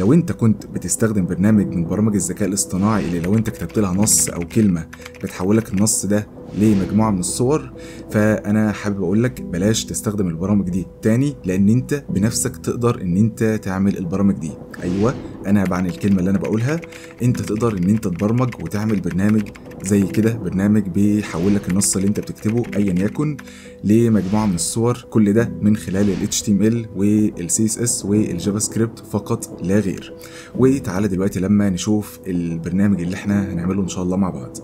لو انت كنت بتستخدم برنامج من برامج الذكاء الاصطناعي اللي لو انت كتبت لها نص او كلمه بتحولك النص ده لمجموعه من الصور فانا حابب اقول لك بلاش تستخدم البرامج دي تاني لان انت بنفسك تقدر ان انت تعمل البرامج دي ايوه انا بعني الكلمه اللي انا بقولها انت تقدر ان انت تبرمج وتعمل برنامج زي كده برنامج بيحول لك النص اللي انت بتكتبه ايا يكن لمجموعه من الصور كل ده من خلال ال HTML وال CSS والجافا سكريبت فقط لا غير وتعالى دلوقتي لما نشوف البرنامج اللي احنا هنعمله ان شاء الله مع بعض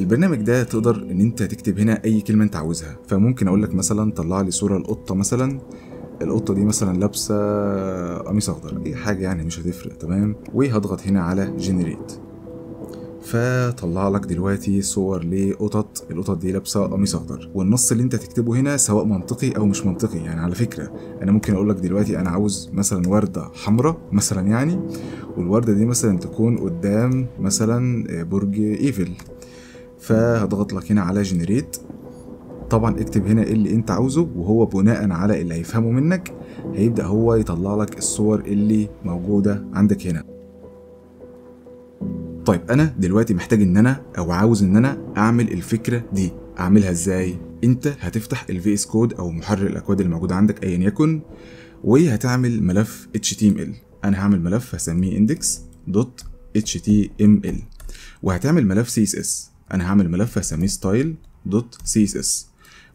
البرنامج ده تقدر ان انت تكتب هنا اي كلمه انت عاوزها فممكن اقول لك مثلا طلع لي صوره القطه مثلا القطه دي مثلا لابسه قميص اخضر اي حاجه يعني مش هتفرق تمام وهضغط هنا على جنريت فطلع لك دلوقتي صور لقطط القطط دي لابسه قميص اخضر والنص اللي انت تكتبه هنا سواء منطقي او مش منطقي يعني على فكره انا ممكن اقول لك دلوقتي انا عاوز مثلا ورده حمراء مثلا يعني والورده دي مثلا تكون قدام مثلا آه، برج ايفل فهضغط لك هنا على جنريت طبعا اكتب هنا إيه اللي انت عاوزه وهو بناء على اللي هيفهمه منك هيبدا هو يطلع لك الصور اللي موجوده عندك هنا طيب انا دلوقتي محتاج ان انا او عاوز ان انا اعمل الفكره دي اعملها ازاي انت هتفتح الفي اس كود او محرر الاكواد اللي موجود عندك ايا يكن وهتعمل ملف html انا هعمل ملف هسميه index.html وهتعمل ملف css انا هعمل ملف هسميه style.css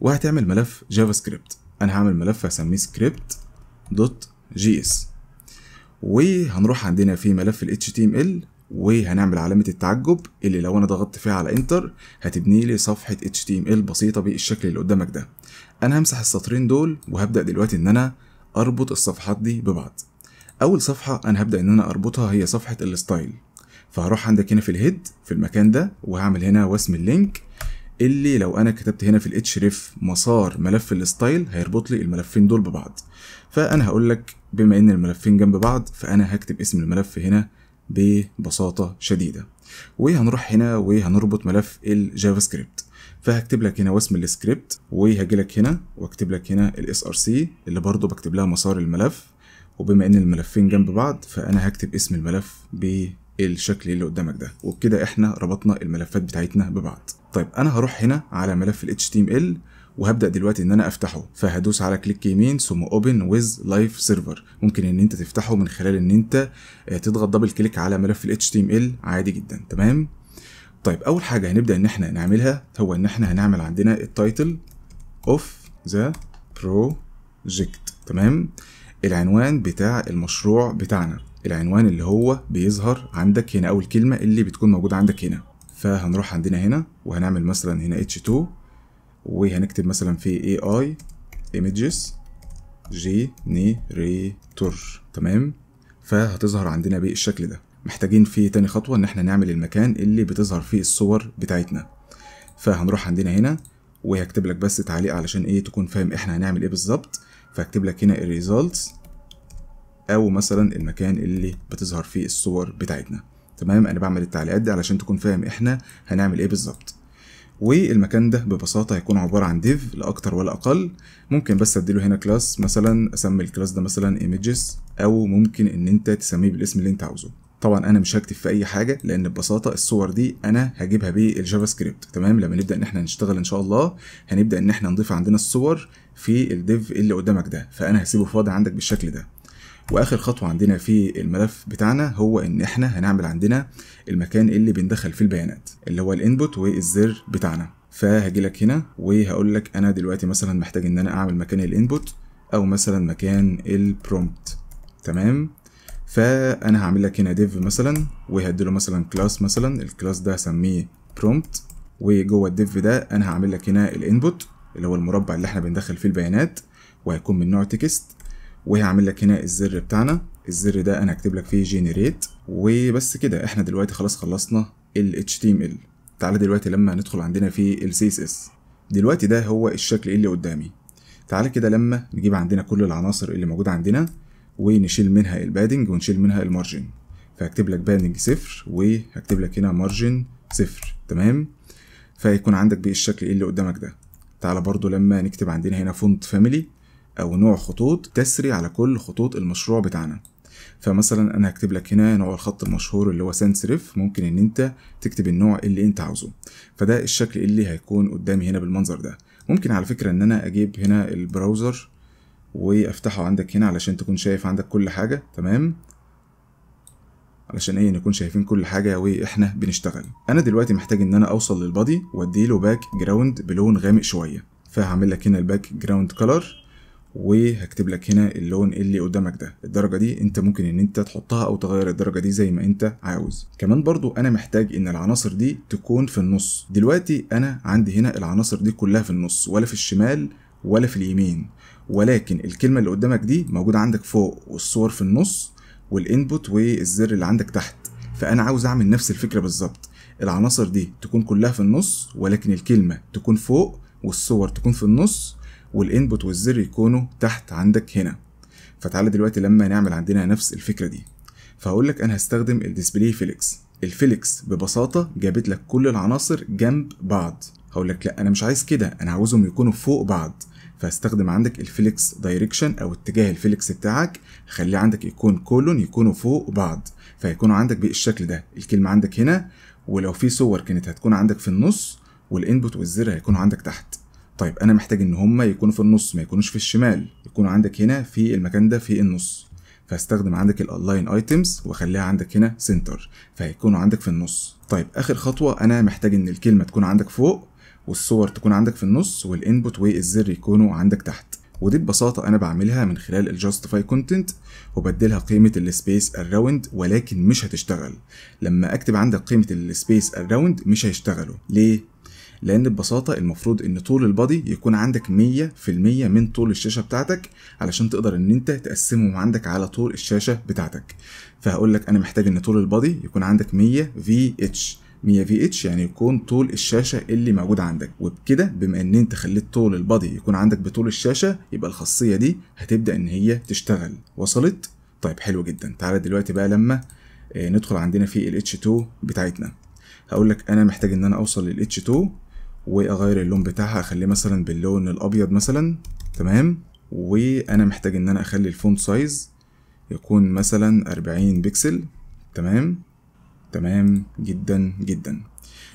وهتعمل ملف جافا سكريبت انا هعمل ملف هسميه script.js وهنروح عندنا في ملف ال HTML وهنعمل علامة التعجب اللي لو انا ضغطت فيها على انتر هتبني لي صفحة HTML بسيطة بالشكل اللي قدامك ده انا همسح السطرين دول وهبدأ دلوقتي ان انا اربط الصفحات دي ببعض اول صفحة انا هبدأ ان انا اربطها هي صفحة الستايل فهروح عندك هنا في الهيد في المكان ده وهعمل هنا واسم اللينك اللي لو انا كتبت هنا في الاتش ريف مسار ملف الستايل هيربط لي الملفين دول ببعض فانا هقول لك بما ان الملفين جنب بعض فانا هكتب اسم الملف هنا ببساطة شديدة وهنروح هنا وهنربط ملف الجافا سكريبت فهكتب لك هنا واسم السكريبت وهجي لك هنا واكتب لك هنا الاس ار سي اللي برضو بكتب لها مسار الملف وبما ان الملفين جنب بعض فانا هكتب اسم الملف بالشكل اللي قدامك ده وبكده احنا ربطنا الملفات بتاعتنا ببعض طيب انا هروح هنا على ملف ال HTML وهبدا دلوقتي ان انا افتحه فهدوس على كليك يمين ثم اوبن ويز لايف سيرفر ممكن ان انت تفتحه من خلال ان انت آه، تضغط دبل كليك على ملف ال HTML عادي جدا تمام طيب اول حاجه هنبدا ان احنا نعملها هو ان احنا هنعمل عندنا التايتل اوف ذا بروجكت تمام العنوان بتاع المشروع بتاعنا العنوان اللي هو بيظهر عندك هنا اول كلمه اللي بتكون موجوده عندك هنا فهنروح عندنا هنا وهنعمل مثلا هنا h2 وهنكتب مثلا في AI images generator تمام فهتظهر عندنا بالشكل ده محتاجين في تاني خطوة ان احنا نعمل المكان اللي بتظهر فيه الصور بتاعتنا فهنروح عندنا هنا وهكتب لك بس تعليق علشان ايه تكون فاهم احنا هنعمل ايه بالظبط فهكتب لك هنا الريزلتس او مثلا المكان اللي بتظهر فيه الصور بتاعتنا تمام انا بعمل التعليقات دي علشان تكون فاهم احنا هنعمل ايه بالظبط والمكان ده ببساطة هيكون عبارة عن ديف لا أكتر ولا أقل ممكن بس أديله هنا كلاس مثلا أسمي الكلاس ده مثلا images أو ممكن إن أنت تسميه بالاسم اللي أنت عاوزه طبعا انا مش هكتب في اي حاجه لان ببساطه الصور دي انا هجيبها بالجافا سكريبت تمام لما نبدا ان احنا نشتغل ان شاء الله هنبدا ان احنا نضيف عندنا الصور في الديف اللي قدامك ده فانا هسيبه فاضي عندك بالشكل ده واخر خطوه عندنا في الملف بتاعنا هو ان احنا هنعمل عندنا المكان اللي بندخل فيه البيانات اللي هو الانبوت والزر بتاعنا فهاجي لك هنا وهقول لك انا دلوقتي مثلا محتاج ان انا اعمل مكان الانبوت او مثلا مكان البرومبت تمام فانا هعمل لك هنا ديف مثلا وهديله مثلا كلاس مثلا الكلاس ده هسميه برومبت وجوه الديف ده انا هعمل لك هنا الانبوت اللي هو المربع اللي احنا بندخل فيه البيانات وهيكون من نوع تكست وهيعمل لك هنا الزر بتاعنا الزر ده انا هكتب لك فيه جينيريت وبس كده احنا دلوقتي خلاص خلصنا ال HTML تعالى دلوقتي لما ندخل عندنا في ال CSS دلوقتي ده هو الشكل اللي قدامي تعالى كده لما نجيب عندنا كل العناصر اللي موجودة عندنا ونشيل منها البادنج ونشيل منها المارجن فهكتب لك بادنج صفر وهكتب لك هنا مارجن صفر تمام فيكون عندك بالشكل اللي قدامك ده تعالى برضو لما نكتب عندنا هنا فونت فاميلي او نوع خطوط تسري على كل خطوط المشروع بتاعنا فمثلا انا هكتب لك هنا نوع الخط المشهور اللي هو سانس ريف ممكن ان انت تكتب النوع اللي انت عاوزه فده الشكل اللي هيكون قدامي هنا بالمنظر ده ممكن على فكره ان انا اجيب هنا البراوزر وافتحه عندك هنا علشان تكون شايف عندك كل حاجه تمام علشان ايه نكون شايفين كل حاجه واحنا بنشتغل انا دلوقتي محتاج ان انا اوصل للبادي وادي له باك جراوند بلون غامق شويه فهعمل لك هنا الباك جراوند كلر وهكتب لك هنا اللون اللي قدامك ده الدرجه دي انت ممكن ان انت تحطها او تغير الدرجه دي زي ما انت عاوز كمان برضو انا محتاج ان العناصر دي تكون في النص دلوقتي انا عندي هنا العناصر دي كلها في النص ولا في الشمال ولا في اليمين ولكن الكلمه اللي قدامك دي موجوده عندك فوق والصور في النص والانبوت والزر اللي عندك تحت فانا عاوز اعمل نفس الفكره بالظبط العناصر دي تكون كلها في النص ولكن الكلمه تكون فوق والصور تكون في النص والانبوت والزر يكونوا تحت عندك هنا فتعالى دلوقتي لما نعمل عندنا نفس الفكره دي فهقول لك انا هستخدم الديسبلاي فيليكس الفيليكس ببساطه جابت لك كل العناصر جنب بعض هقول لك لا انا مش عايز كده انا عاوزهم يكونوا فوق بعض فهستخدم عندك الفليكس دايركشن او اتجاه الفليكس بتاعك خليه عندك يكون كولون يكونوا فوق بعض فيكونوا عندك بالشكل ده الكلمه عندك هنا ولو في صور كانت هتكون عندك في النص والانبوت والزر هيكونوا عندك تحت طيب انا محتاج ان هما يكونوا في النص ما يكونوش في الشمال يكونوا عندك هنا في المكان ده في النص فاستخدم عندك الالاين ايتمز واخليها عندك هنا سنتر فهيكونوا عندك في النص طيب اخر خطوه انا محتاج ان الكلمه تكون عندك فوق والصور تكون عندك في النص والانبوت والزر يكونوا عندك تحت ودي ببساطة أنا بعملها من خلال الجاستيفاي كونتنت وبدلها قيمة السبيس اراوند ولكن مش هتشتغل لما أكتب عندك قيمة السبيس اراوند مش هيشتغلوا ليه؟ لان ببساطه المفروض ان طول البادي يكون عندك 100% من طول الشاشه بتاعتك علشان تقدر ان انت تقسمهم عندك على طول الشاشه بتاعتك فهقول لك انا محتاج ان طول البادي يكون عندك 100 في اتش 100 في اتش يعني يكون طول الشاشه اللي موجود عندك وبكده بما ان انت خليت طول البادي يكون عندك بطول الشاشه يبقى الخاصيه دي هتبدا ان هي تشتغل وصلت طيب حلو جدا تعالى دلوقتي بقى لما آه، ندخل عندنا في الاتش H2 بتاعتنا هقول لك انا محتاج ان انا اوصل للاتش H2 واغير اللون بتاعها اخليه مثلا باللون الابيض مثلا تمام وانا محتاج ان انا اخلي الفونت سايز يكون مثلا 40 بكسل تمام تمام جدا جدا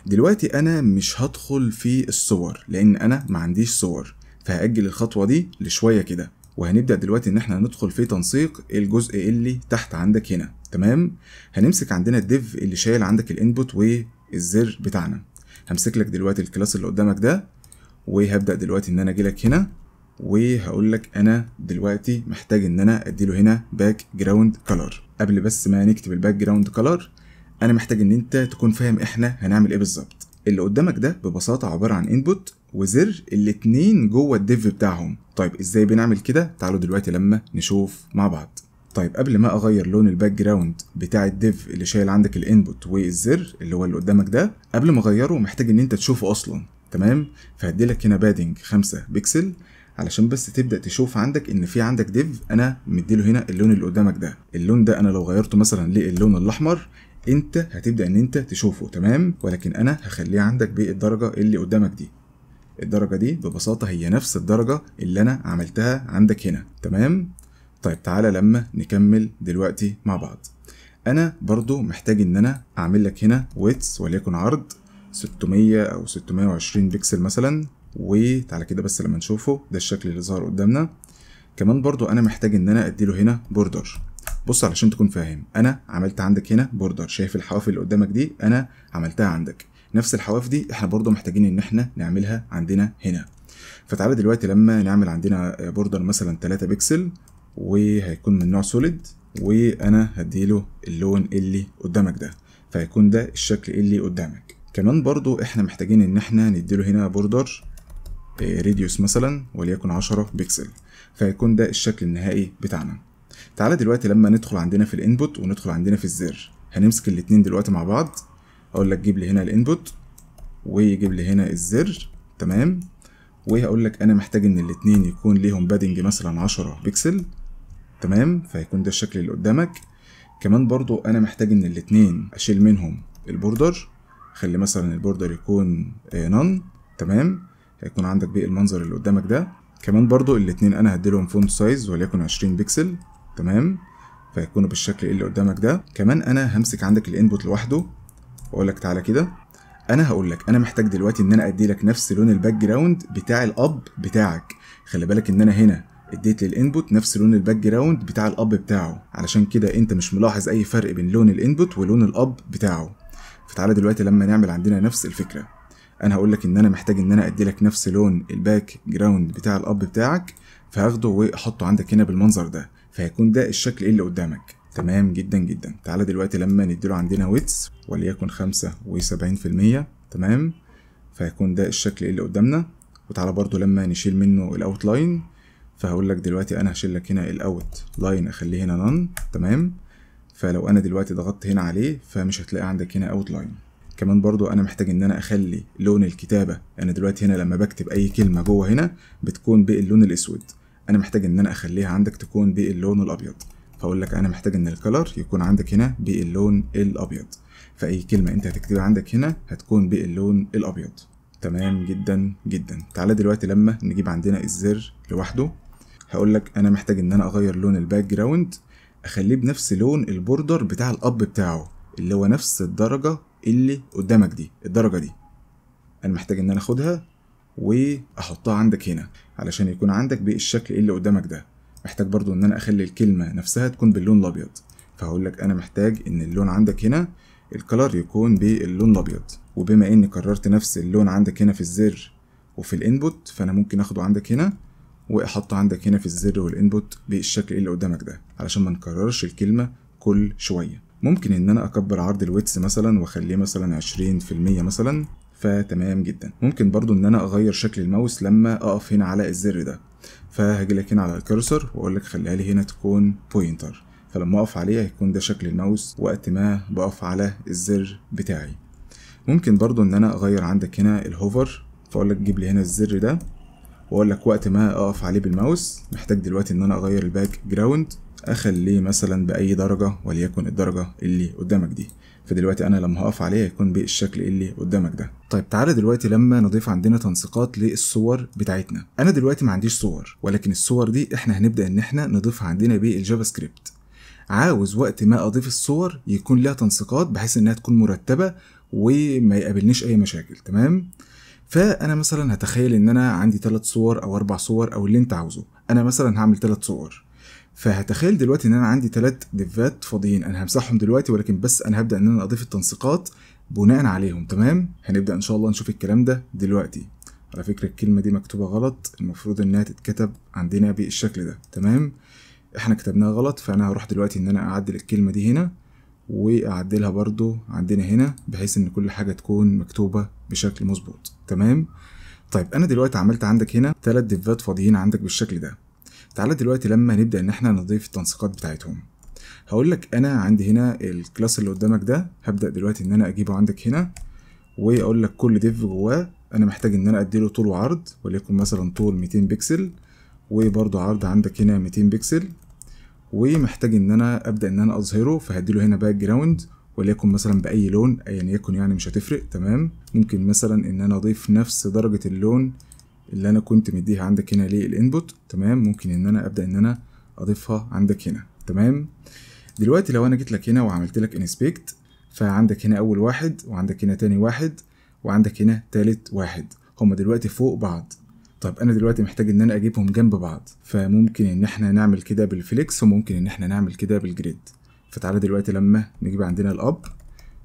دلوقتي انا مش هدخل في الصور لان انا ما عنديش صور فهاجل الخطوه دي لشويه كده وهنبدا دلوقتي ان احنا ندخل في تنسيق الجزء اللي تحت عندك هنا تمام هنمسك عندنا الديف اللي شايل عندك الانبوت والزر بتاعنا همسك لك دلوقتي الكلاس اللي قدامك ده وهبدا دلوقتي ان انا اجي لك هنا وهقول لك انا دلوقتي محتاج ان انا اديله هنا باك جراوند كلر قبل بس ما نكتب الباك جراوند كلر انا محتاج ان انت تكون فاهم احنا هنعمل ايه بالظبط اللي قدامك ده ببساطه عباره عن انبوت وزر الاتنين جوه الديف بتاعهم طيب ازاي بنعمل كده تعالوا دلوقتي لما نشوف مع بعض طيب قبل ما اغير لون الباك جراوند بتاع الديف اللي شايل عندك الانبوت والزر اللي هو اللي قدامك ده قبل ما اغيره محتاج ان انت تشوفه اصلا تمام فهديلك هنا بادنج 5 بكسل علشان بس تبدا تشوف عندك ان في عندك ديف انا مديله هنا اللون اللي قدامك ده اللون ده انا لو غيرته مثلا للون الاحمر انت هتبدا ان انت تشوفه تمام ولكن انا هخليه عندك بالدرجه اللي قدامك دي الدرجه دي ببساطه هي نفس الدرجه اللي انا عملتها عندك هنا تمام طيب تعالى لما نكمل دلوقتي مع بعض انا برضو محتاج ان انا اعمل لك هنا ويتس وليكن عرض 600 او 620 بكسل مثلا وتعالى كده بس لما نشوفه ده الشكل اللي ظهر قدامنا كمان برضو انا محتاج ان انا اديله هنا بوردر بص علشان تكون فاهم انا عملت عندك هنا بوردر شايف الحواف اللي قدامك دي انا عملتها عندك نفس الحواف دي احنا برضو محتاجين ان احنا نعملها عندنا هنا فتعالى دلوقتي لما نعمل عندنا بوردر مثلا 3 بكسل وهيكون من نوع سوليد وانا هديله اللون اللي قدامك ده فهيكون ده الشكل اللي قدامك كمان برضو احنا محتاجين ان احنا نديله هنا بوردر ريديوس آه، مثلا وليكن 10 بكسل فهيكون ده الشكل النهائي بتاعنا تعالى دلوقتي لما ندخل عندنا في الانبوت وندخل عندنا في الزر هنمسك الاتنين دلوقتي مع بعض اقول لك جيب لي هنا الانبوت ويجيب لي هنا الزر تمام وهقول لك انا محتاج ان الاتنين يكون ليهم بادنج مثلا 10 بكسل تمام فهيكون ده الشكل اللي قدامك كمان برضو انا محتاج ان الاتنين اشيل منهم البوردر خلي مثلا البوردر يكون نون آه، تمام هيكون عندك بقى المنظر اللي قدامك ده كمان برضو الاتنين انا هديلهم فونت سايز وليكن 20 بكسل تمام فيكونوا بالشكل اللي قدامك ده كمان انا همسك عندك الانبوت لوحده واقول لك تعالى كده انا هقول لك انا محتاج دلوقتي ان انا ادي لك نفس لون الباك جراوند بتاع الاب بتاعك خلي بالك ان انا هنا اديت للانبوت نفس لون الباك جراوند بتاع الاب بتاعه علشان كده انت مش ملاحظ اي فرق بين لون الانبوت ولون الاب بتاعه فتعالى دلوقتي لما نعمل عندنا نفس الفكره انا هقول لك ان انا محتاج ان انا ادي لك نفس لون الباك جراوند بتاع الاب بتاعك فهاخده واحطه عندك هنا بالمنظر ده فهيكون ده الشكل اللي قدامك تمام جدا جدا تعالى دلوقتي لما نديله عندنا ويتس وليكن 75% تمام فهيكون ده الشكل اللي قدامنا وتعالى برضو لما نشيل منه الاوت لاين فهقول لك دلوقتي انا هشيل لك هنا الاوت لاين اخليه هنا نون تمام فلو انا دلوقتي ضغطت هنا عليه فمش هتلاقي عندك هنا اوت لاين كمان برضو انا محتاج ان انا اخلي لون الكتابه انا دلوقتي هنا لما بكتب اي كلمه جوه هنا بتكون باللون الاسود انا محتاج ان انا اخليها عندك تكون باللون الابيض فاقول لك انا محتاج ان الكلر يكون عندك هنا باللون الابيض فاي كلمه انت هتكتبها عندك هنا هتكون باللون الابيض تمام جدا جدا تعالى دلوقتي لما نجيب عندنا الزر لوحده هقول لك انا محتاج ان انا اغير لون الباك جراوند اخليه بنفس لون البوردر بتاع الاب بتاعه اللي هو نفس الدرجه اللي قدامك دي الدرجه دي انا محتاج ان انا اخدها واحطها عندك هنا علشان يكون عندك بالشكل اللي قدامك ده محتاج برضو ان انا اخلي الكلمه نفسها تكون باللون الابيض فهقول لك انا محتاج ان اللون عندك هنا الكلر يكون باللون الابيض وبما اني كررت نفس اللون عندك هنا في الزر وفي الانبوت فانا ممكن اخده عندك هنا واحط عندك هنا في الزر والانبوت بالشكل اللي قدامك ده علشان ما نكررش الكلمه كل شويه ممكن ان انا اكبر عرض الويتس مثلا واخليه مثلا 20% مثلا فتمام جدا ممكن برضو ان انا اغير شكل الماوس لما اقف هنا على الزر ده فهاجي لك هنا على الكرسر واقول لك خليها لي هنا تكون بوينتر فلما اقف عليه هيكون ده شكل الماوس وقت ما بقف على الزر بتاعي ممكن برضو ان انا اغير عندك هنا الهوفر فاقول لك جيب لي هنا الزر ده واقول لك وقت ما اقف عليه بالماوس محتاج دلوقتي ان انا اغير الباك جراوند اخليه مثلا باي درجه وليكن الدرجه اللي قدامك دي فدلوقتي انا لما هقف عليه هيكون بالشكل اللي قدامك ده طيب تعالى دلوقتي لما نضيف عندنا تنسيقات للصور بتاعتنا انا دلوقتي ما عنديش صور ولكن الصور دي احنا هنبدا ان احنا نضيفها عندنا بالجافا سكريبت عاوز وقت ما اضيف الصور يكون لها تنسيقات بحيث انها تكون مرتبه وما يقابلنيش اي مشاكل تمام فانا مثلا هتخيل ان انا عندي ثلاث صور او اربع صور او اللي انت عاوزه انا مثلا هعمل ثلاث صور فهتخيل دلوقتي ان انا عندي ثلاث ديفات فاضيين انا همسحهم دلوقتي ولكن بس انا هبدا ان انا اضيف التنسيقات بناء عليهم تمام هنبدا ان شاء الله نشوف الكلام ده دلوقتي على فكره الكلمه دي مكتوبه غلط المفروض انها تتكتب عندنا بالشكل ده تمام احنا كتبناها غلط فانا هروح دلوقتي ان انا اعدل الكلمه دي هنا واعدلها برضو عندنا هنا بحيث ان كل حاجه تكون مكتوبه بشكل مظبوط تمام طيب انا دلوقتي عملت عندك هنا ثلاث ديفات فاضيين عندك بالشكل ده تعالى دلوقتي لما نبدا ان احنا نضيف التنسيقات بتاعتهم هقول لك انا عندي هنا الكلاس اللي قدامك ده هبدا دلوقتي ان انا اجيبه عندك هنا واقول لك كل ديف جواه انا محتاج ان انا اديله طول وعرض وليكن مثلا طول 200 بكسل وبرده عرض عندك هنا 200 بكسل ومحتاج ان انا ابدا ان انا اظهره فهديله هنا باك جراوند وليكن مثلا باي لون ايا يعني يكن يعني مش هتفرق تمام ممكن مثلا ان انا اضيف نفس درجه اللون اللي انا كنت مديها عندك هنا للانبوت تمام ممكن ان انا ابدا ان انا اضيفها عندك هنا تمام دلوقتي لو انا جيت لك هنا وعملت لك انسبكت فعندك هنا اول واحد وعندك هنا تاني واحد وعندك هنا تالت واحد هما دلوقتي فوق بعض طب انا دلوقتي محتاج ان انا اجيبهم جنب بعض فممكن ان احنا نعمل كده بالفليكس وممكن ان احنا نعمل كده بالجريد فتعالى دلوقتي لما نجيب عندنا الاب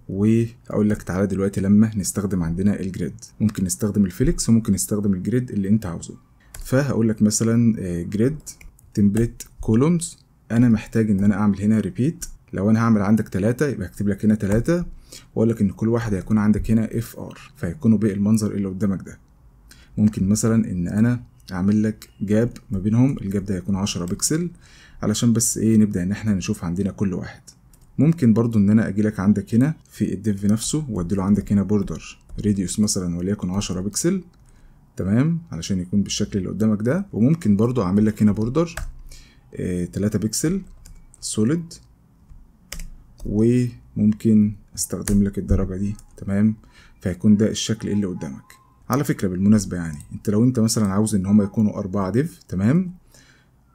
واقول لك تعالى دلوقتي لما نستخدم عندنا الجريد ممكن نستخدم الفليكس وممكن نستخدم الجريد اللي انت عاوزه فهقول لك مثلا جريد تمبلت كولومز انا محتاج ان انا اعمل هنا ريبيت لو انا هعمل عندك ثلاثة يبقى هكتب لك هنا ثلاثة واقول لك ان كل واحد هيكون عندك هنا اف ار فيكونوا بالمنظر المنظر اللي قدامك ده ممكن مثلا ان انا اعمل لك جاب ما بينهم الجاب ده هيكون 10 بكسل علشان بس ايه نبدا ان احنا نشوف عندنا كل واحد ممكن برضو ان انا اجي لك عندك هنا في الديف نفسه وادي له عندك هنا بوردر ريديوس مثلا وليكن 10 بكسل تمام علشان يكون بالشكل اللي قدامك ده وممكن برضو اعمل لك هنا بوردر آه 3 بكسل سوليد وممكن استخدم لك الدرجه دي تمام فهيكون ده الشكل اللي قدامك على فكرة بالمناسبة يعني انت لو انت مثلا عاوز ان هما يكونوا اربعة ديف تمام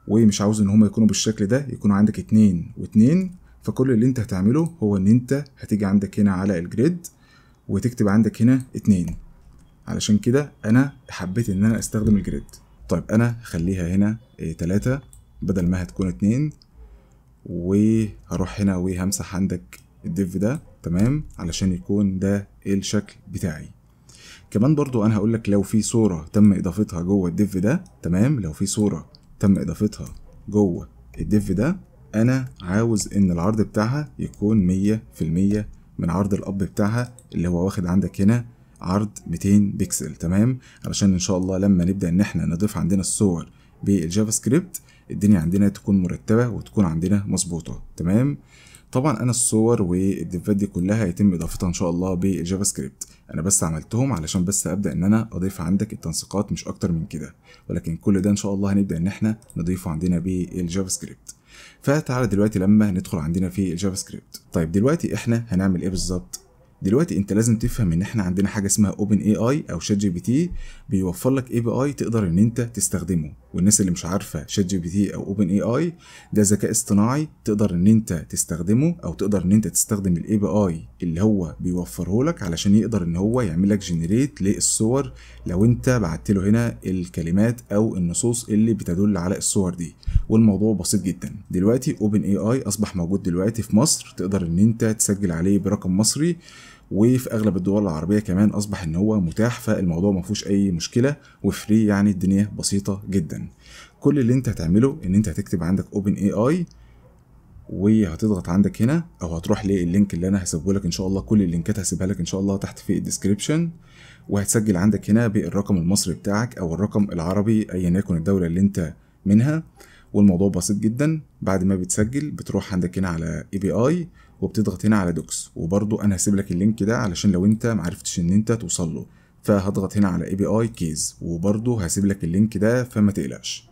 ومش عاوز ان هما يكونوا بالشكل ده يكونوا عندك اتنين واتنين فكل اللي انت هتعمله هو ان انت هتيجي عندك هنا على الجريد وتكتب عندك هنا اتنين علشان كده انا حبيت ان انا استخدم الجريد طيب انا هخليها هنا ايه تلاتة بدل ما هتكون اتنين وهروح هنا وهمسح عندك الديف ده تمام علشان يكون ده الشكل بتاعي كمان برضو انا هقول لك لو في صوره تم اضافتها جوه الديف ده تمام لو في صوره تم اضافتها جوه الديف ده انا عاوز ان العرض بتاعها يكون 100% من عرض الاب بتاعها اللي هو واخد عندك هنا عرض 200 بكسل تمام علشان ان شاء الله لما نبدا ان احنا نضيف عندنا الصور بالجافا سكريبت الدنيا عندنا تكون مرتبه وتكون عندنا مظبوطه تمام طبعا انا الصور والديفات دي كلها هيتم اضافتها ان شاء الله بالجافا سكريبت انا بس عملتهم علشان بس ابدا ان انا اضيف عندك التنسيقات مش اكتر من كده ولكن كل ده ان شاء الله هنبدا ان احنا نضيفه عندنا بالجافا سكريبت فتعالى دلوقتي لما ندخل عندنا في الجافا سكريبت طيب دلوقتي احنا هنعمل ايه بالظبط دلوقتي انت لازم تفهم ان احنا عندنا حاجه اسمها اوبن اي اي او شات جي بي تي بيوفر لك اي بي اي تقدر ان انت تستخدمه والناس اللي مش عارفه شات جي بي تي او اوبن اي اي ده ذكاء اصطناعي تقدر ان انت تستخدمه او تقدر ان انت تستخدم الاي بي اي اللي هو بيوفره لك علشان يقدر ان هو يعمل لك جنريت للصور لو انت بعت له هنا الكلمات او النصوص اللي بتدل على الصور دي والموضوع بسيط جدا دلوقتي اوبن اي اي اصبح موجود دلوقتي في مصر تقدر ان انت تسجل عليه برقم مصري وفي اغلب الدول العربيه كمان اصبح ان هو متاح فالموضوع ما فيهوش اي مشكله وفري يعني الدنيا بسيطه جدا كل اللي انت هتعمله ان انت هتكتب عندك اوبن اي اي وهتضغط عندك هنا او هتروح للينك اللي انا هسيبه لك ان شاء الله كل اللينكات هسيبها لك ان شاء الله تحت في الديسكريبشن وهتسجل عندك هنا بالرقم المصري بتاعك او الرقم العربي ايا يكن الدوله اللي انت منها والموضوع بسيط جدا بعد ما بتسجل بتروح عندك هنا على اي بي اي وبتضغط هنا على دوكس وبرضو انا هسيب لك اللينك ده علشان لو انت معرفتش ان انت توصل له فهضغط هنا على اي بي اي كيز وبرضو هسيب لك اللينك ده فما تقلقش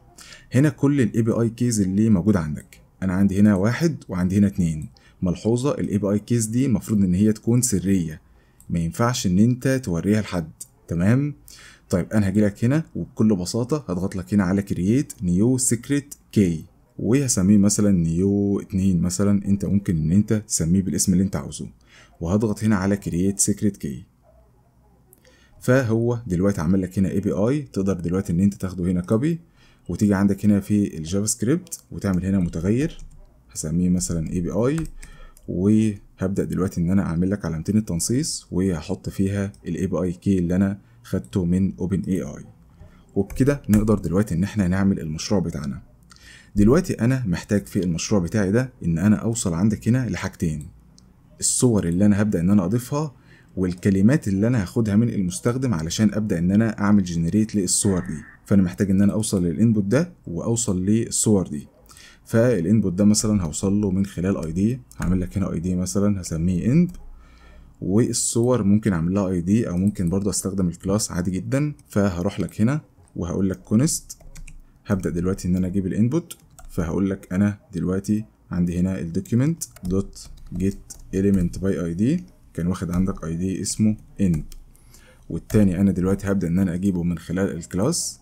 هنا كل الاي بي اي كيز اللي موجود عندك انا عندي هنا واحد وعندي هنا اتنين ملحوظه الاي بي اي كيز دي المفروض ان هي تكون سريه ما ينفعش ان انت توريها لحد تمام طيب انا هجيلك هنا وبكل بساطه هضغط لك هنا على create new secret key وهسميه مثلا نيو 2 مثلا انت ممكن ان انت تسميه بالاسم اللي انت عاوزه وهضغط هنا على كرييت سيكريت كي فهو دلوقتي عمل لك هنا اي بي اي تقدر دلوقتي ان انت تاخده هنا كوبي وتيجي عندك هنا في الجافا سكريبت وتعمل هنا متغير هسميه مثلا اي بي اي وهبدا دلوقتي ان انا اعمل لك علامتين التنصيص وهحط فيها الاي بي اي كي اللي انا خدته من اوبن اي اي وبكده نقدر دلوقتي ان احنا نعمل المشروع بتاعنا دلوقتي انا محتاج في المشروع بتاعي ده ان انا اوصل عندك هنا لحاجتين الصور اللي انا هبدا ان انا اضيفها والكلمات اللي انا هاخدها من المستخدم علشان ابدا ان انا اعمل جنريت للصور دي فانا محتاج ان انا اوصل للانبوت ده واوصل للصور دي فالانبوت ده مثلا هوصل له من خلال اي دي هعمل لك هنا اي دي مثلا هسميه انب والصور ممكن اعمل لها اي دي او ممكن برضه استخدم الكلاس عادي جدا فهروح لك هنا وهقول لك كونست هبدا دلوقتي ان انا اجيب الانبوت فهقول لك انا دلوقتي عندي هنا الدوكيمنت دوت جيت إليمنت باي اي دي كان واخد عندك اي دي اسمه انب والتاني انا دلوقتي هبدا ان انا اجيبه من خلال الكلاس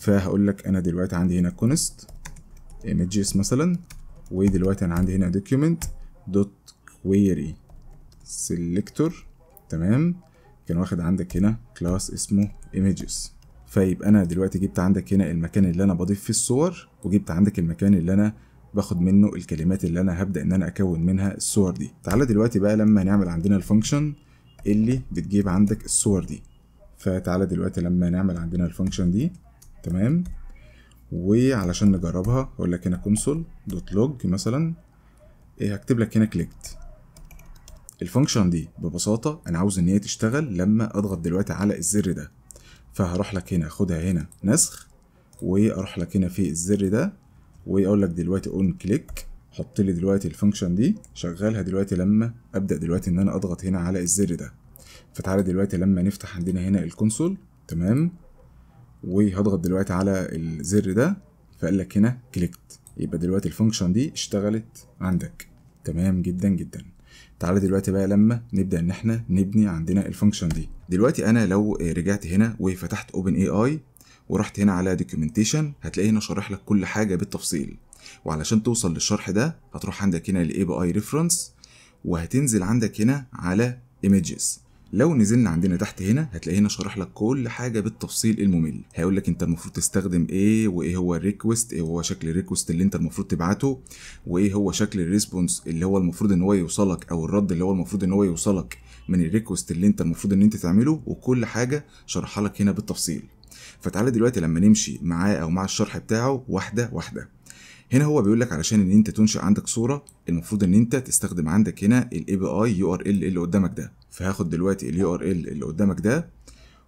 فهقول لك انا دلوقتي عندي هنا كونست images مثلا ودلوقتي انا عندي هنا دوكيمنت دوت كويري سيلكتور تمام كان واخد عندك هنا كلاس اسمه images فيبقى انا دلوقتي جبت عندك هنا المكان اللي انا بضيف فيه الصور وجبت عندك المكان اللي انا باخد منه الكلمات اللي انا هبدا ان انا اكون منها الصور دي تعالى دلوقتي بقى لما نعمل عندنا الفانكشن اللي بتجيب عندك الصور دي فتعالى دلوقتي لما نعمل عندنا الفانكشن دي تمام وعلشان نجربها اقول لك هنا كونسول دوت لوج مثلا إيه، هكتب لك هنا كليكت الفانكشن دي ببساطه انا عاوز ان هي تشتغل لما اضغط دلوقتي على الزر ده فهروح لك هنا خدها هنا نسخ واروح لك هنا في الزر ده واقول لك دلوقتي اون كليك حط لي دلوقتي الفانكشن دي شغلها دلوقتي لما ابدا دلوقتي ان انا اضغط هنا على الزر ده فتعالى دلوقتي لما نفتح عندنا هنا الكونسول تمام وهضغط دلوقتي على الزر ده فقال لك هنا كليكت يبقى دلوقتي الفانكشن دي اشتغلت عندك تمام جدا جدا تعالى دلوقتي بقى لما نبدا ان احنا نبني عندنا الفانكشن دي دلوقتي انا لو رجعت هنا وفتحت اوبن اي اي ورحت هنا على دوكيومنتيشن هتلاقي هنا شارح لك كل حاجه بالتفصيل وعلشان توصل للشرح ده هتروح عندك هنا الاي بي اي ريفرنس وهتنزل عندك هنا على ايميجز لو نزلنا عندنا تحت هنا هتلاقي هنا شرح لك كل حاجه بالتفصيل الممل هيقول لك انت المفروض تستخدم ايه وايه هو الريكوست ايه هو شكل الريكوست اللي انت المفروض تبعته وايه هو شكل الريسبونس اللي هو المفروض ان هو يوصلك او الرد اللي هو المفروض ان هو يوصلك من الريكوست اللي انت المفروض ان انت تعمله وكل حاجه شرحها لك هنا بالتفصيل فتعالى دلوقتي لما نمشي معاه او مع الشرح بتاعه واحده واحده هنا هو بيقول لك علشان ان انت تنشئ عندك صوره المفروض ان انت تستخدم عندك هنا الاي بي اي يو ار ال اللي قدامك ده فهاخد دلوقتي اليو ار ال اللي قدامك ده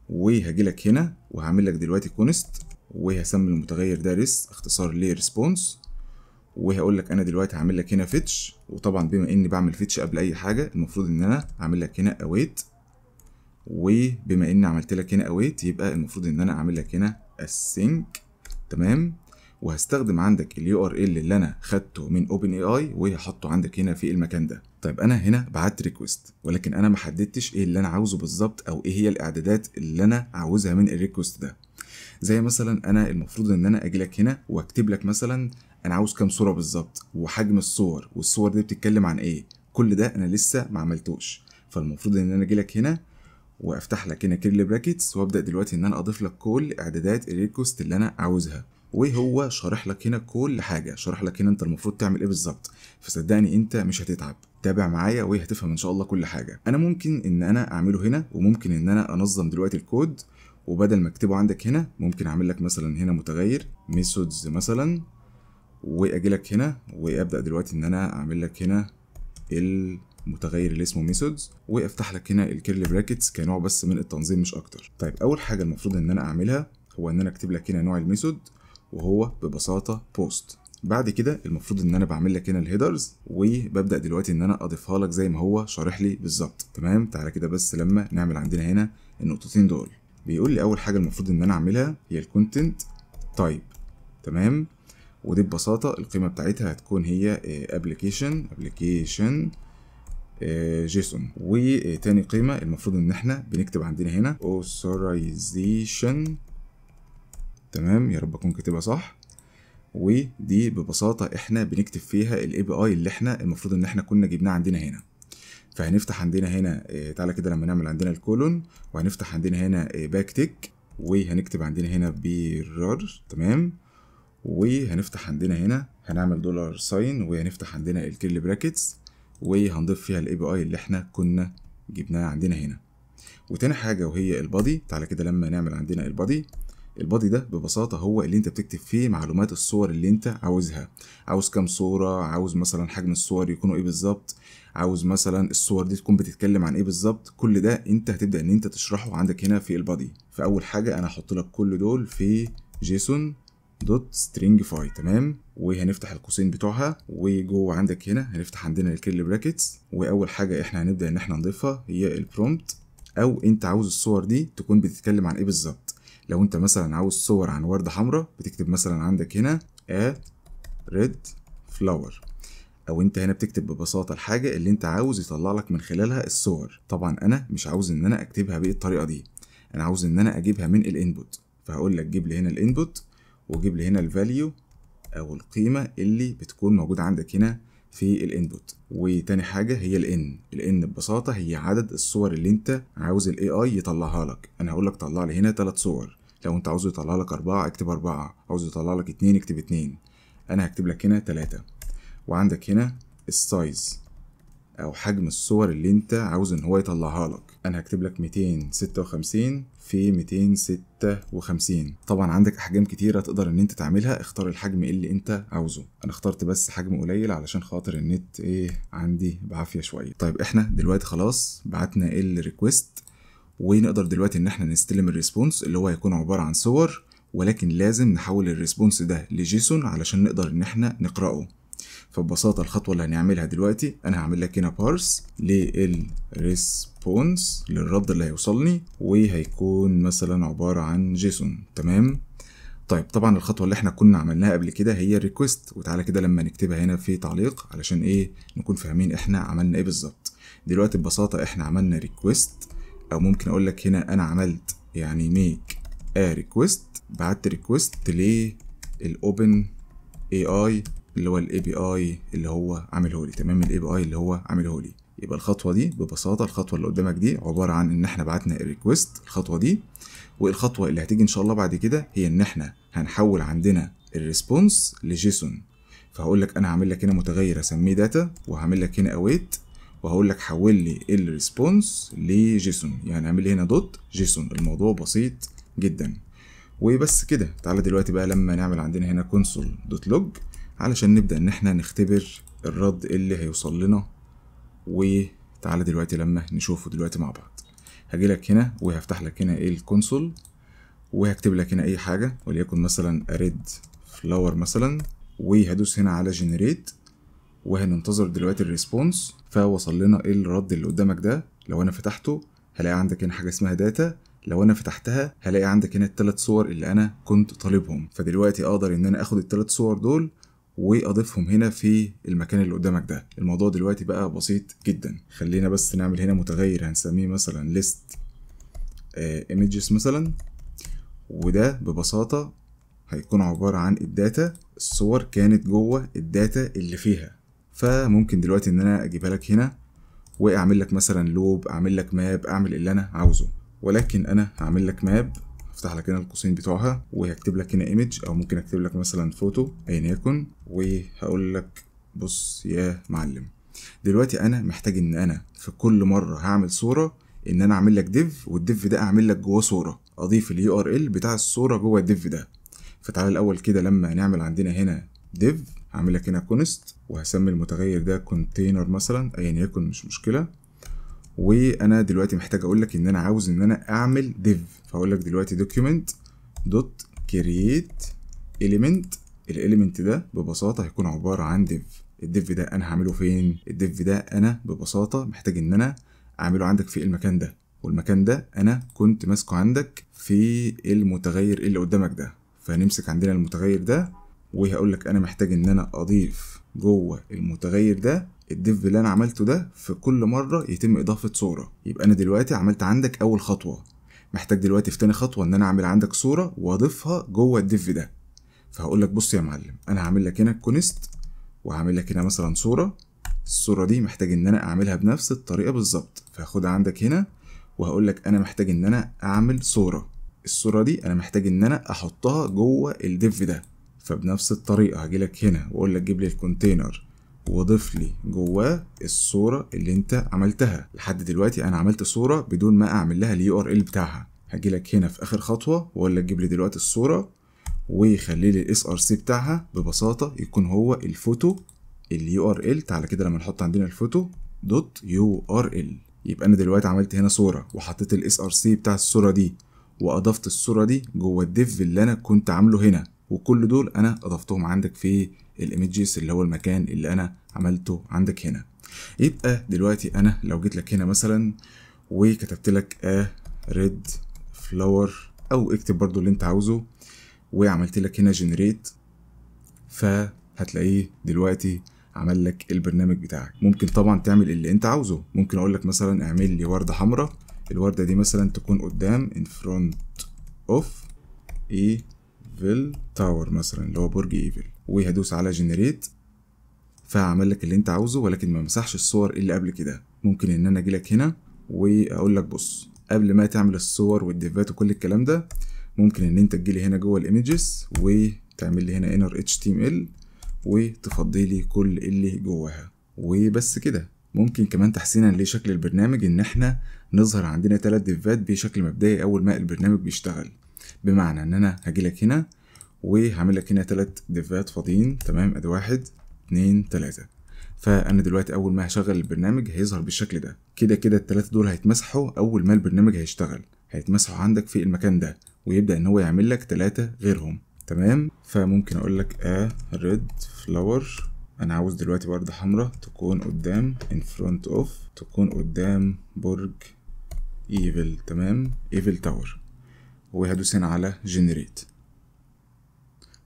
وهجي لك هنا وهعمل لك دلوقتي كونست وهسمي المتغير ده ريس اختصار ريسبونس وهقول لك انا دلوقتي هعمل لك هنا فيتش وطبعا بما اني بعمل فيتش قبل اي حاجه المفروض ان انا اعمل لك هنا اويت وبما اني عملت لك هنا اويت يبقى المفروض ان انا اعمل لك هنا السينك تمام وهستخدم عندك اليو ار ال اللي انا خدته من اوبن اي اي وهحطه عندك هنا في المكان ده طيب انا هنا بعت ريكوست ولكن انا ما حددتش ايه اللي انا عاوزه بالظبط او ايه هي الاعدادات اللي انا عاوزها من الريكوست ده زي مثلا انا المفروض ان انا اجي لك هنا واكتب لك مثلا انا عاوز كام صوره بالظبط وحجم الصور والصور دي بتتكلم عن ايه كل ده انا لسه ما عملتوش فالمفروض ان انا اجي لك هنا وافتح لك هنا كيرلي براكتس وابدا دلوقتي ان انا اضيف لك كل اعدادات الريكوست اللي انا عاوزها وهو شارح لك هنا كل حاجه شارح لك هنا انت المفروض تعمل ايه بالظبط فصدقني انت مش هتتعب تابع معايا وهتفهم ان شاء الله كل حاجه انا ممكن ان انا اعمله هنا وممكن ان انا انظم دلوقتي الكود وبدل ما اكتبه عندك هنا ممكن اعمل لك مثلا هنا متغير ميثودز مثلا واجي لك هنا وابدا دلوقتي ان انا اعمل لك هنا المتغير اللي اسمه ميثودز وافتح لك هنا الكيرلي براكتس كنوع بس من التنظيم مش اكتر طيب اول حاجه المفروض ان انا اعملها هو ان انا اكتب لك هنا نوع الميثود وهو ببساطه بوست بعد كده المفروض ان انا بعمل لك هنا الهيدرز وببدا دلوقتي ان انا اضيفها لك زي ما هو شارح لي بالظبط تمام تعالى كده بس لما نعمل عندنا هنا النقطتين دول بيقول لي اول حاجه المفروض ان انا اعملها هي الكونتنت تايب تمام ودي ببساطه القيمه بتاعتها هتكون هي ابلكيشن ابلكيشن جيسون وتاني قيمه المفروض ان احنا بنكتب عندنا هنا اوثورايزيشن تمام يا رب اكون كاتبها صح ودي ببساطه احنا بنكتب فيها الاي بي اي اللي احنا المفروض ان احنا كنا جبناه عندنا هنا فهنفتح عندنا هنا آه، تعالى كده لما نعمل عندنا الكولون وهنفتح عندنا هنا باك آه، تيك وهنكتب عندنا هنا بيرر تمام وهنفتح عندنا هنا هنعمل دولار ساين وهنفتح عندنا الكيرلي براكتس وهنضيف فيها الاي بي اي اللي احنا كنا جبناه عندنا هنا وتاني حاجة وهي البادي تعالى كده لما نعمل عندنا البادي البادي ده ببساطه هو اللي انت بتكتب فيه معلومات الصور اللي انت عاوزها عاوز كام صوره عاوز مثلا حجم الصور يكونوا ايه بالظبط عاوز مثلا الصور دي تكون بتتكلم عن ايه بالظبط كل ده انت هتبدا ان انت تشرحه عندك هنا في البادي فاول حاجه انا هحط لك كل دول في جيسون دوت سترينج فاي تمام وهنفتح القوسين بتوعها وجوه عندك هنا هنفتح عندنا الكيرلي براكتس واول حاجه احنا هنبدا ان احنا نضيفها هي البرومبت او انت عاوز الصور دي تكون بتتكلم عن ايه بالظبط لو انت مثلا عاوز صور عن ورده حمراء بتكتب مثلا عندك هنا ا ريد فلاور او انت هنا بتكتب ببساطه الحاجه اللي انت عاوز يطلع لك من خلالها الصور طبعا انا مش عاوز ان انا اكتبها بالطريقه دي انا عاوز ان انا اجيبها من الانبوت فهقول لك جيب لي هنا الانبوت وجيب لي هنا الفاليو او القيمه اللي بتكون موجوده عندك هنا في الانبوت وتاني حاجه هي الان الان ببساطه هي عدد الصور اللي انت عاوز الاي اي يطلعها لك انا هقول لك طلع لي هنا ثلاث صور لو انت عاوزه يطلع لك أربعة اكتب أربعة عاوزه يطلع لك اتنين اكتب اتنين أنا هكتب لك هنا تلاتة وعندك هنا السايز أو حجم الصور اللي أنت عاوز إن هو يطلعها لك انا هكتب لك 256 في 256 طبعا عندك احجام كتيره تقدر ان انت تعملها اختار الحجم اللي انت عاوزه انا اخترت بس حجم قليل علشان خاطر النت ايه عندي بعافيه شويه طيب احنا دلوقتي خلاص بعتنا الريكوست ونقدر دلوقتي ان احنا نستلم الريسبونس اللي هو هيكون عباره عن صور ولكن لازم نحول الريسبونس ده لجيسون علشان نقدر ان احنا نقراه فببساطه الخطوه اللي هنعملها دلوقتي انا هعمل لك هنا بارس للريسبونس للرد اللي هيوصلني وهيكون مثلا عباره عن جيسون تمام طيب طبعا الخطوه اللي احنا كنا عملناها قبل كده هي ريكوست وتعالى كده لما نكتبها هنا في تعليق علشان ايه نكون فاهمين احنا عملنا ايه بالظبط دلوقتي ببساطه احنا عملنا ريكوست او ممكن اقول لك هنا انا عملت يعني ميك ا ريكوست بعت ريكوست للاوبن اي اي اللي هو الاي بي اي اللي هو عامله لي تمام الاي بي اي اللي هو عامله لي يبقى الخطوه دي ببساطه الخطوه اللي قدامك دي عباره عن ان احنا بعتنا الريكوست الخطوه دي والخطوه اللي هتيجي ان شاء الله بعد كده هي ان احنا هنحول عندنا الريسبونس لجيسون فهقول لك انا هعمل لك هنا متغير اسميه داتا وهعمل لك هنا اويت وهقول لك حول لي الريسبونس لجيسون يعني اعمل لي هنا دوت جيسون الموضوع بسيط جدا وبس كده تعالى دلوقتي بقى لما نعمل عندنا هنا console.log علشان نبدأ إن إحنا نختبر الرد اللي هيوصل لنا وتعالى دلوقتي لما نشوفه دلوقتي مع بعض هجيلك هنا وهفتح لك هنا ايه الكونسول وهكتب لك هنا اي حاجة وليكن مثلا اريد فلاور مثلا وهدوس هنا على جنريت وهننتظر دلوقتي الريسبونس فوصل لنا ايه الرد اللي قدامك ده لو انا فتحته هلاقي عندك هنا حاجة اسمها داتا لو انا فتحتها هلاقي عندك هنا الثلاث صور اللي انا كنت طالبهم فدلوقتي اقدر ان انا اخد الثلاث صور دول واضيفهم هنا في المكان اللي قدامك ده الموضوع دلوقتي بقى بسيط جدا خلينا بس نعمل هنا متغير هنسميه مثلا list آه، images مثلا وده ببساطة هيكون عبارة عن الداتا الصور كانت جوه الداتا اللي فيها فممكن دلوقتي ان انا اجيبها لك هنا واعمل لك مثلا لوب اعمل لك ماب اعمل اللي انا عاوزه ولكن انا هعمل لك ماب هفتح لك هنا القوسين بتوعها وهكتب لك هنا ايمج او ممكن اكتب لك مثلا فوتو ايا يكن وهقول لك بص يا معلم دلوقتي انا محتاج ان انا في كل مره هعمل صوره ان انا اعمل لك ديف والديف ده اعمل لك جواه صوره اضيف اليو ار ال بتاع الصوره جوه الديف ده فتعالى الاول كده لما نعمل عندنا هنا ديف هعمل لك هنا كونست وهسمي المتغير ده كونتينر مثلا ايا يكن مش مشكله وانا دلوقتي محتاج اقول لك ان انا عاوز ان انا اعمل ديف فاقول لك دلوقتي دوكيومنت دوت كرييت اليمنت الاليمنت ده ببساطه هيكون عباره عن ديف الديف ده انا هعمله فين الديف ده انا ببساطه محتاج ان انا اعمله عندك في المكان ده والمكان ده انا كنت ماسكه عندك في المتغير اللي قدامك ده فهنمسك عندنا المتغير ده وهقول لك انا محتاج ان انا اضيف جوه المتغير ده الديف اللي انا عملته ده في كل مره يتم اضافه صوره يبقى انا دلوقتي عملت عندك اول خطوه محتاج دلوقتي في تاني خطوه ان انا اعمل عندك صوره واضيفها جوه الديف ده فهقول لك بص يا معلم انا هعمل لك هنا كونست وهعمل لك هنا مثلا صوره الصوره دي محتاج ان انا اعملها بنفس الطريقه بالظبط فهاخدها عندك هنا وهقول لك انا محتاج ان انا اعمل صوره الصوره دي انا محتاج ان انا احطها جوه الديف ده فبنفس الطريقه هجيلك هنا واقول لك جيب لي الكونتينر واضيف لي جواه الصوره اللي انت عملتها لحد دلوقتي انا عملت صوره بدون ما اعمل لها اليو ار ال بتاعها هاجي لك هنا في اخر خطوه واقول لك جيب لي دلوقتي الصوره ويخلي لي الاس ار سي بتاعها ببساطه يكون هو الفوتو اليو ار ال تعالى كده لما نحط عندنا الفوتو دوت يو ار ال يبقى انا دلوقتي عملت هنا صوره وحطيت الاس ار سي بتاع الصوره دي واضفت الصوره دي جوه الديف اللي انا كنت عامله هنا وكل دول انا اضفتهم عندك في الايمجز اللي هو المكان اللي انا عملته عندك هنا يبقى دلوقتي انا لو جيت لك هنا مثلا وكتبت لك ا ريد فلاور او اكتب برضو اللي انت عاوزه وعملت لك هنا جنريت فهتلاقيه دلوقتي عمل لك البرنامج بتاعك ممكن طبعا تعمل اللي انت عاوزه ممكن اقول لك مثلا اعمل لي ورده حمراء الورده دي مثلا تكون قدام in front of a ايفل تاور مثلا اللي هو برج ايفل وهدوس على جنريت فهعمل لك اللي انت عاوزه ولكن ما مسحش الصور اللي قبل كده ممكن ان انا اجي لك هنا واقول لك بص قبل ما تعمل الصور والديفات وكل الكلام ده ممكن ان انت تجيلي هنا جوه الايمجز وتعمل لي هنا انر اتش تي ام ال وتفضي لي كل اللي جواها وبس كده ممكن كمان تحسينا لشكل البرنامج ان احنا نظهر عندنا ثلاث ديفات بشكل مبدئي اول ما البرنامج بيشتغل بمعنى ان انا هاجي لك هنا وهعمل لك هنا تلات ديفات فاضيين تمام ادي واحد اتنين تلاتة فانا دلوقتي اول ما هشغل البرنامج هيظهر بالشكل ده كده كده التلاتة دول هيتمسحوا اول ما البرنامج هيشتغل هيتمسحوا عندك في المكان ده ويبدا ان هو يعمل لك تلاتة غيرهم تمام فممكن اقول لك ا ريد فلاور انا عاوز دلوقتي ورده حمراء تكون قدام in front of تكون قدام برج ايفل تمام ايفل تاور وهدوس هنا على جنريت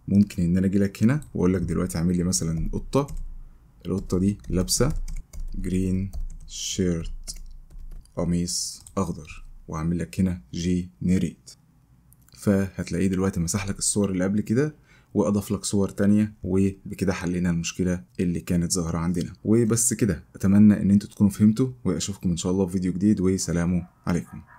ممكن ان انا اجي لك هنا واقول لك دلوقتي اعمل لي مثلا قطه القطه دي لابسه جرين شيرت قميص اخضر واعمل لك هنا جنريت فهتلاقيه دلوقتي مسح لك الصور اللي قبل كده واضاف لك صور تانية وبكده حلينا المشكله اللي كانت ظاهره عندنا وبس كده اتمنى ان انتوا تكونوا فهمتوا واشوفكم ان شاء الله في فيديو جديد وسلام عليكم